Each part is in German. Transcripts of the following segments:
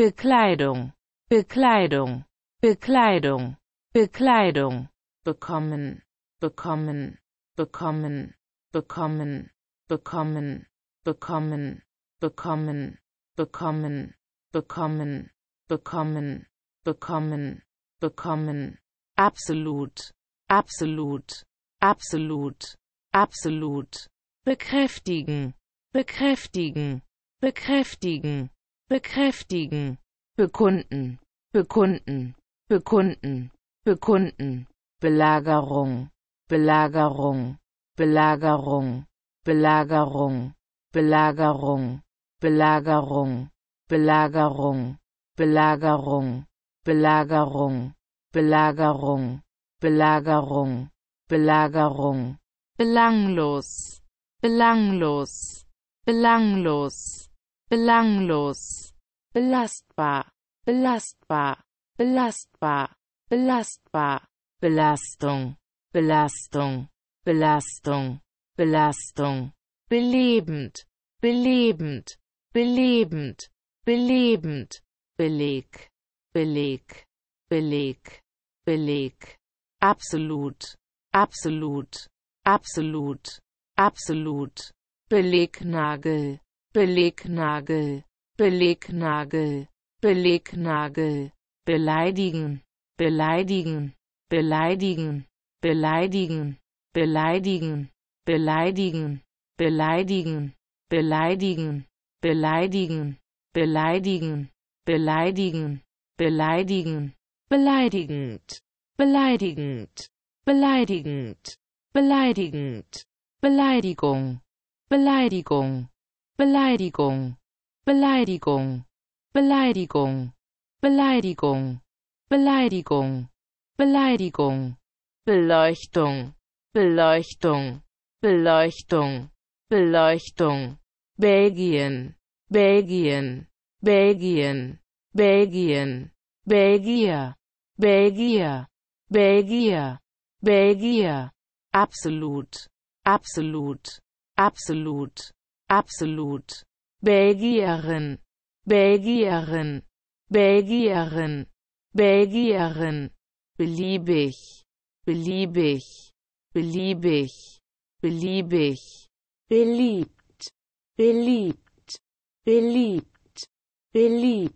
Bekleidung, Bekleidung, Bekleidung, Bekleidung, bekommen, bekommen, bekommen, bekommen, bekommen, bekommen, bekommen, bekommen, bekommen, bekommen, bekommen, bekommen, absolut, absolut, absolut, absolut, bekräftigen, bekräftigen, bekräftigen, bekräftigen, bekunden, bekunden, bekunden, bekunden, Belagerung, Belagerung, Belagerung, Belagerung, Belagerung, Belagerung, Belagerung, Belagerung, Belagerung, Belagerung, Belagerung, Belagerung, belanglos, belanglos, belanglos belanglos, belastbar, belastbar, belastbar, belastbar, Belastung, Belastung, Belastung, Belastung, belebend, belebend, belebend, belebend, Beleg, Beleg, Beleg, Beleg, absolut, absolut, absolut, absolut, Belegnagel, Belegnagel, Belegnagel, Belegnagel, beleidigen, beleidigen, beleidigen, beleidigen, beleidigen, beleidigen, beleidigen, beleidigen, beleidigen, beleidigen, beleidigen, beleidigen, beleidigend, beleidigend, beleidigend, beleidigend, Beleidigung, Beleidigung. Beleidigung, Beleidigung, Beleidigung, Beleidigung, Beleidigung, Beleidigung, Beleuchtung, Beleuchtung, Beleuchtung, Beleuchtung, Belgien, Belgien, Belgien, Belgien, Belgier, Belgier, Belgier, Belgier, absolut, absolut, absolut absolut, Belgierin, Belgierin, Belgierin, Belgierin, beliebig, beliebig, beliebig, beliebig, beliebt, beliebt, beliebt, beliebt,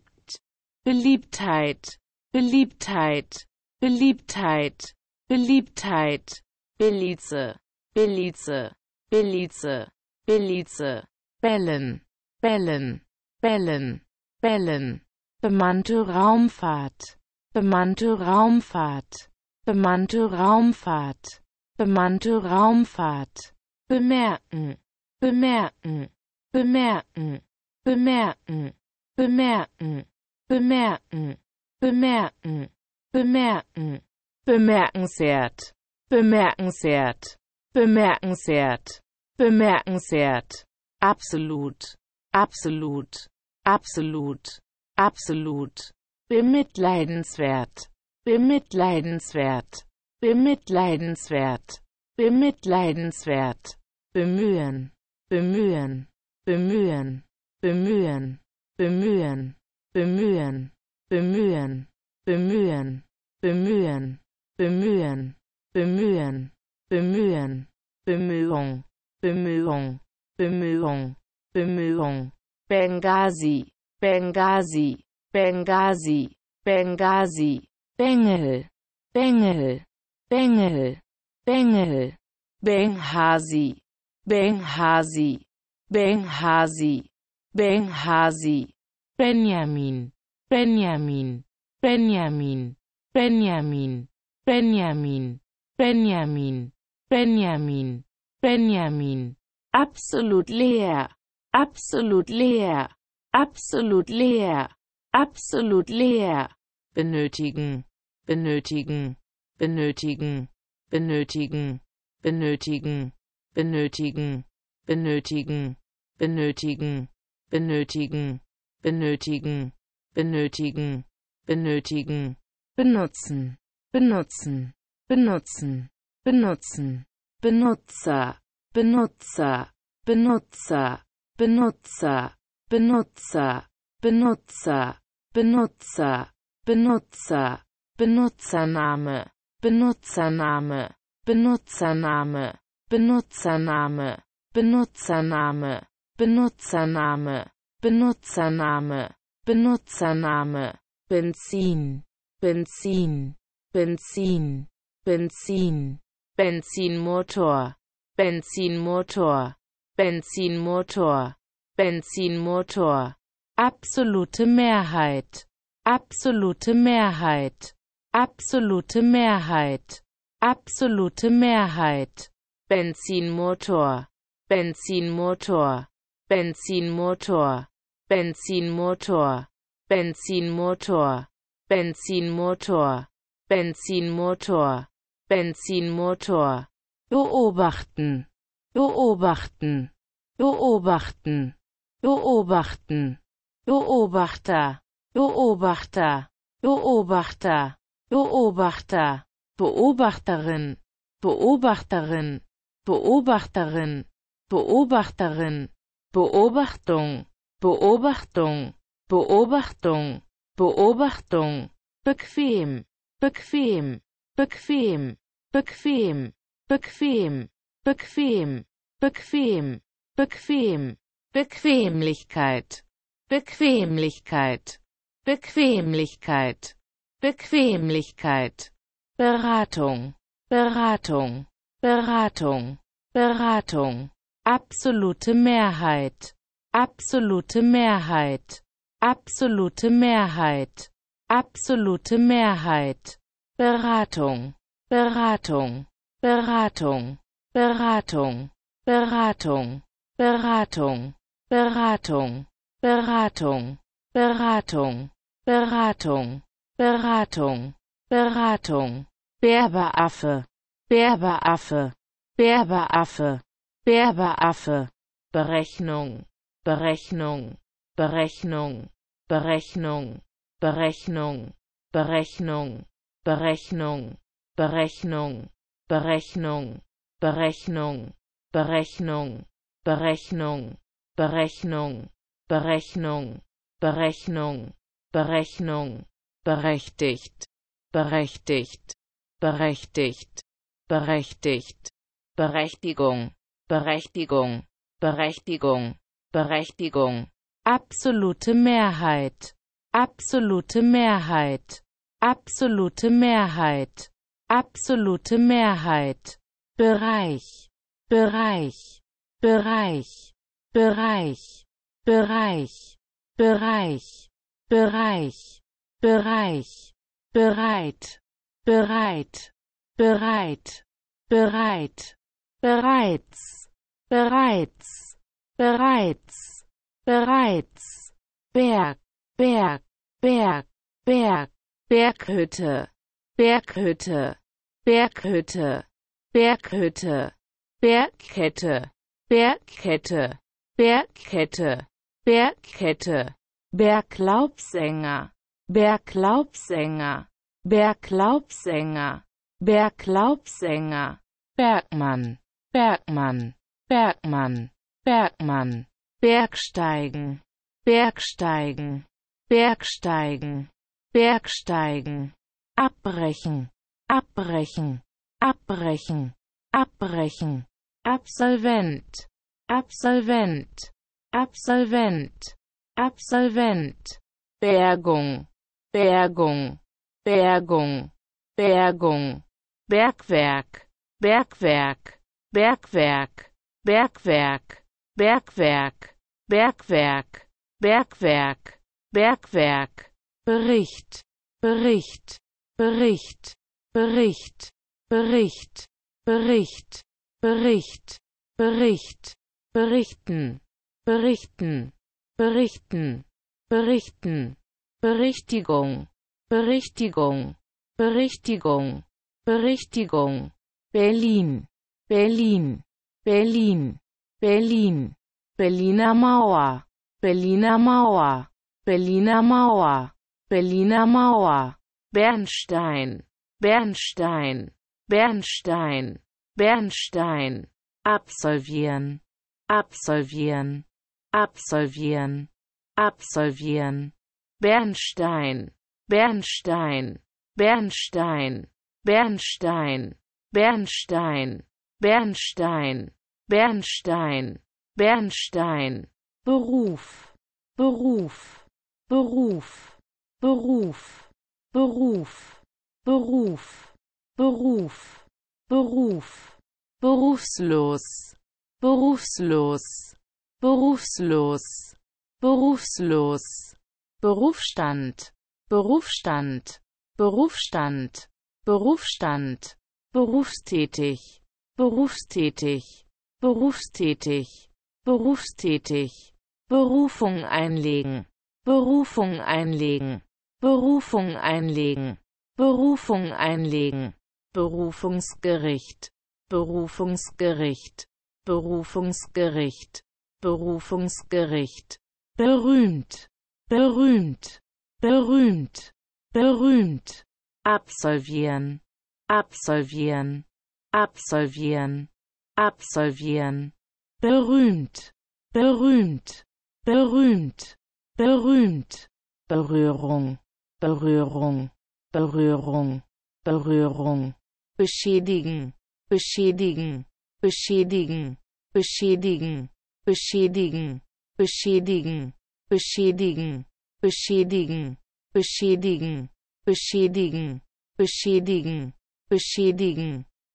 Beliebtheit, Beliebtheit, Beliebtheit, Beliebtheit, Belize, Belize, Belize, Belize, Bellen, Bellen, Bellen, Bellen, bemannte Raumfahrt, bemannte Raumfahrt, bemannte Raumfahrt, bemannte Raumfahrt, bemerken, bemerken, bemerken, bemerken, bemerken, bemerken, bemerken, bemerken, bemerkenswert, bemerkenswert, bemerkenswert Bemerkenswert. Absolut. Absolut. Absolut. Absolut. Bemitleidenswert. Bemitleidenswert. Bemitleidenswert. Bemitleidenswert. Bemühen. Bemühen. Bemühen. Bemühen. Bemühen. Bemühen. Bemühen. Bemühen. Bemühen. Bemühen. Bemühen. Bemühen. Bemühung. Bemühung, Bemühung, Bemühung. Benghazi, Benghazi, Benghazi, Benghazi. Bengel, Bengel, Bengel, Bengel. Benghazi, Benghazi, Benghazi, Benghazi. Benjamin, Benjamin, Benjamin, Benjamin, Benjamin, Benjamin, Benjamin. Benjamin. Absolut leer. Absolut leer. Absolut leer. Absolut leer. Benötigen. Benötigen. Benötigen. Benötigen. Benötigen. Benötigen. Benötigen. Benötigen. Benötigen. Benötigen. Benötigen. Benötigen. Benutzen. Benutzen. Benutzen. Benutzen. Benutzer, Benutzer, Benutzer, Benutzer, Benutzer, Benutzer, Benutzer, Benutzer, Benutzername, Benutzername, Benutzername, Benutzername, Benutzername, Benutzername, Benutzername, Benutzername, Benzin, Benzin, Benzin, Benzin, Benzinmotor, Benzinmotor, Benzinmotor, Benzinmotor. Absolute Mehrheit, absolute Mehrheit, absolute Mehrheit, absolute Mehrheit. Benzinmotor, Benzinmotor, Benzinmotor, Benzinmotor, Benzinmotor, Benzinmotor, Benzinmotor. Benzinmotor. Beobachten. Beobachten. Beobachten. Beobachten. Beobachter. Beobachter. Beobachter. Beobachter. Beobachterin. Beobachterin. Beobachterin. Beobachterin. Beobachtung. Beobachtung. Beobachtung. Beobachtung. Bequem. Bequem. Bequem bequem, bequem, bequem, bequem, bequem, Bequemlichkeit, Bequemlichkeit, Bequemlichkeit, Bequemlichkeit, Beratung, Beratung, Beratung, Beratung, absolute Mehrheit, absolute Mehrheit, absolute Mehrheit, absolute Mehrheit, Beratung, Beratung, Beratung, Beratung, Beratung, Beratung, Beratung, Beratung, Beratung, Beratung, Beratung, Beratung, Berberaffe, Berberaffe, Berberaffe, Berberaffe, Berechnung, Berechnung, Berechnung, Berechnung, Berechnung, Berechnung, Berechnung, Berechnung, Berechnung, Berechnung, Berechnung, Berechnung, Berechnung, Berechnung, Berechnung, Berechnung, berechtigt, berechtigt, berechtigt, berechtigt, Berechtigung, Berechtigung, Berechtigung, Berechtigung, absolute Mehrheit, absolute Mehrheit, absolute Mehrheit absolute Mehrheit, Bereich, Bereich, Bereich, Bereich, Bereich, Bereich, Bereich, Bereich, bereit, bereit, bereit, bereit, bereits, bereits, bereits, bereits, Berg, Berg, Berg, Berg, Berghütte, Berghütte, Berghütte, Berghütte, Bergkette, Bergkette, Bergkette, Bergkette, Berglaubsänger, Berglaubsänger, Berglaubsänger, Berglaubsänger, Bergmann, Bergmann, Bergmann, Bergmann, Bergsteigen, Bergsteigen, Bergsteigen, Bergsteigen, Abbrechen, abbrechen, abbrechen, abbrechen, absolvent, absolvent, absolvent, absolvent, Bergung, Bergung, Bergung, Bergung, Bergwerk, Bergwerk, Bergwerk, Bergwerk, Bergwerk, Bergwerk, Bergwerk, Bergwerk, Bericht, Bericht, Bericht, Bericht, Bericht, Bericht, Bericht, Bericht, berichten, berichten, berichten, berichten, Berichtigung, Berichtigung, Berichtigung, Berichtigung, Berlin, Berlin, Berlin, Berlin, Berliner Mauer, Berliner Mauer, Berliner Mauer, Berliner Mauer, Bernstein, Bernstein, Bernstein, Bernstein, absolvieren, absolvieren, absolvieren, absolvieren, Bernstein, Bernstein, Bernstein, Bernstein, Bernstein, Bernstein, Bernstein, Bernstein, Beruf, Beruf, Beruf, Beruf, Beruf. Beruf, Beruf, Beruf, berufslos, berufslos, berufslos, berufslos, Berufsstand, Berufsstand, Berufsstand, Berufsstand, berufstätig, berufstätig, berufstätig, berufstätig, Berufung einlegen, Berufung einlegen, Berufung einlegen. Berufung einlegen. Berufungsgericht. Berufungsgericht. Berufungsgericht. Berufungsgericht. Berühmt. Berühmt. Berühmt. Berühmt. Absolvieren. Absolvieren. Absolvieren. Absolvieren. Berühmt. Berühmt. Berühmt. Berühmt. Berührung. Berührung. Berührung, Berührung, beschädigen, beschädigen, beschädigen, beschädigen, beschädigen, beschädigen, beschädigen, beschädigen, beschädigen, beschädigen, beschädigen, beschädigen,